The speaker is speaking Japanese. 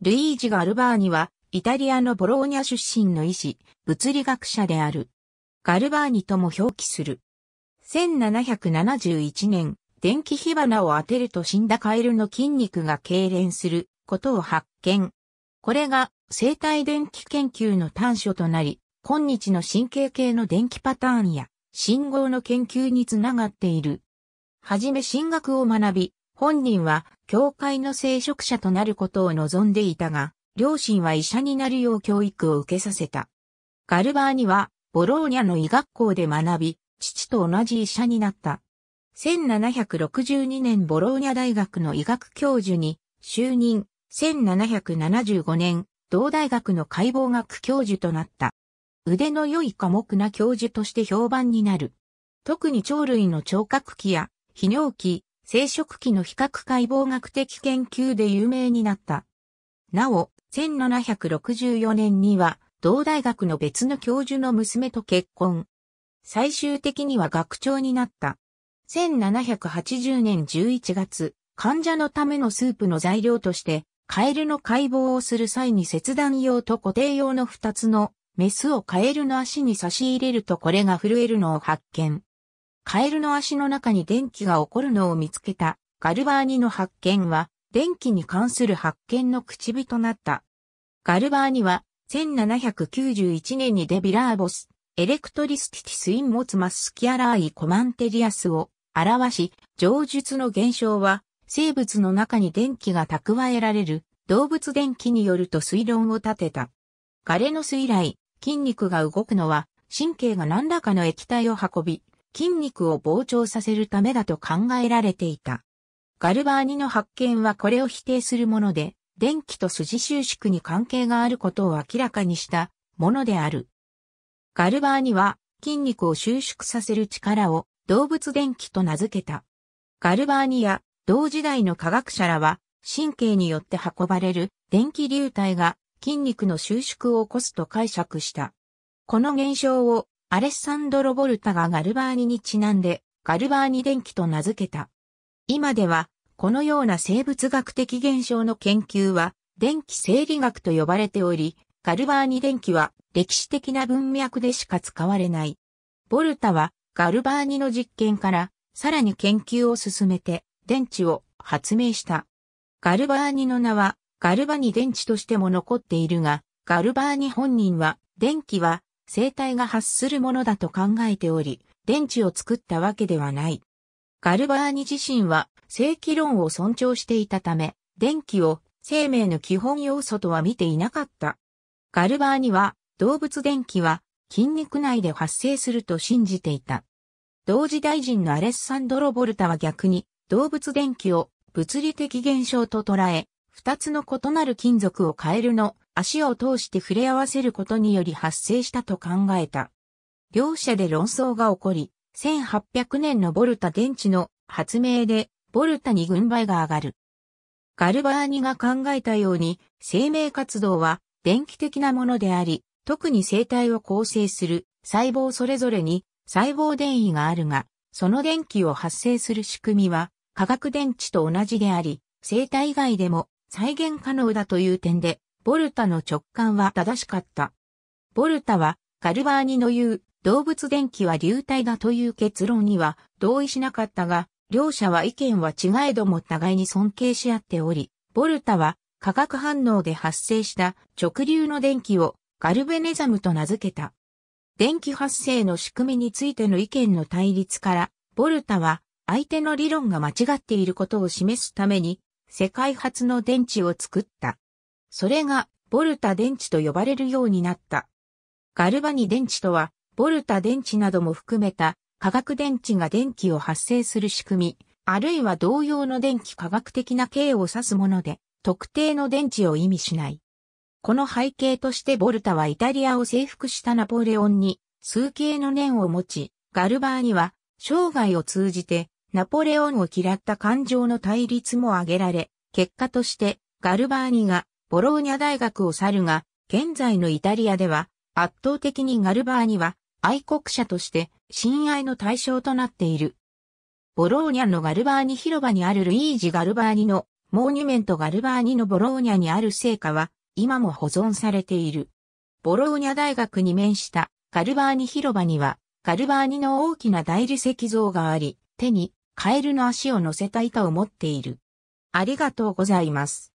ルイージ・ガルバーニは、イタリアのボローニャ出身の医師、物理学者である。ガルバーニとも表記する。1771年、電気火花を当てると死んだカエルの筋肉が痙攣することを発見。これが生体電気研究の端緒となり、今日の神経系の電気パターンや信号の研究につながっている。はじめ進学を学び、本人は教会の聖職者となることを望んでいたが、両親は医者になるよう教育を受けさせた。ガルバーニはボローニャの医学校で学び、父と同じ医者になった。1762年ボローニャ大学の医学教授に就任、1775年、同大学の解剖学教授となった。腕の良い科目な教授として評判になる。特に鳥類の聴覚器や泌尿器、生殖器の比較解剖学的研究で有名になった。なお、1764年には、同大学の別の教授の娘と結婚。最終的には学長になった。1780年11月、患者のためのスープの材料として、カエルの解剖をする際に切断用と固定用の2つのメスをカエルの足に差し入れるとこれが震えるのを発見。カエルの足の中に電気が起こるのを見つけたガルバーニの発見は電気に関する発見の口火となった。ガルバーニは1791年にデビラーボス、エレクトリスティティスインモツマスキアラーイコマンテリアスを表し、上述の現象は生物の中に電気が蓄えられる動物電気によると推論を立てた。ガレノス以来、筋肉が動くのは神経が何らかの液体を運び、筋肉を膨張させるためだと考えられていた。ガルバーニの発見はこれを否定するもので、電気と筋収縮に関係があることを明らかにしたものである。ガルバーニは筋肉を収縮させる力を動物電気と名付けた。ガルバーニや同時代の科学者らは神経によって運ばれる電気流体が筋肉の収縮を起こすと解釈した。この現象をアレッサンドロ・ボルタがガルバーニにちなんで、ガルバーニ電気と名付けた。今では、このような生物学的現象の研究は、電気生理学と呼ばれており、ガルバーニ電気は歴史的な文脈でしか使われない。ボルタは、ガルバーニの実験から、さらに研究を進めて、電池を発明した。ガルバーニの名は、ガルバニ電池としても残っているが、ガルバーニ本人は、電気は生体が発するものだと考えており、電池を作ったわけではない。ガルバーニ自身は正規論を尊重していたため、電気を生命の基本要素とは見ていなかった。ガルバーニは動物電気は筋肉内で発生すると信じていた。同時大臣のアレッサンドロ・ボルタは逆に動物電気を物理的現象と捉え、二つの異なる金属をカエルの足を通して触れ合わせることにより発生したと考えた。両者で論争が起こり、1800年のボルタ電池の発明で、ボルタに軍配が上がる。ガルバーニが考えたように、生命活動は電気的なものであり、特に生体を構成する細胞それぞれに細胞電位があるが、その電気を発生する仕組みは化学電池と同じであり、生体以外でも再現可能だという点でボルタの直感は正しかった。ボルタは、ガルバーニの言う、動物電気は流体だという結論には同意しなかったが、両者は意見は違えども互いに尊敬し合っており、ボルタは化学反応で発生した直流の電気をガルベネザムと名付けた。電気発生の仕組みについての意見の対立から、ボルタは相手の理論が間違っていることを示すために世界初の電池を作った。それがボルタ電池と呼ばれるようになった。ガルバニ電池とは、ボルタ電池なども含めた化学電池が電気を発生する仕組み、あるいは同様の電気化学的な形を指すもので、特定の電池を意味しない。この背景としてボルタはイタリアを征服したナポレオンに数形の念を持ち、ガルバーには生涯を通じてナポレオンを嫌った感情の対立も挙げられ、結果としてガルバーニがボローニャ大学を去るが、現在のイタリアでは、圧倒的にガルバーニは愛国者として親愛の対象となっている。ボローニャのガルバーニ広場にあるルイージ・ガルバーニのモーニュメントガルバーニのボローニャにある聖火は今も保存されている。ボローニャ大学に面したガルバーニ広場にはガルバーニの大きな大理石像があり、手にカエルの足を乗せた板を持っている。ありがとうございます。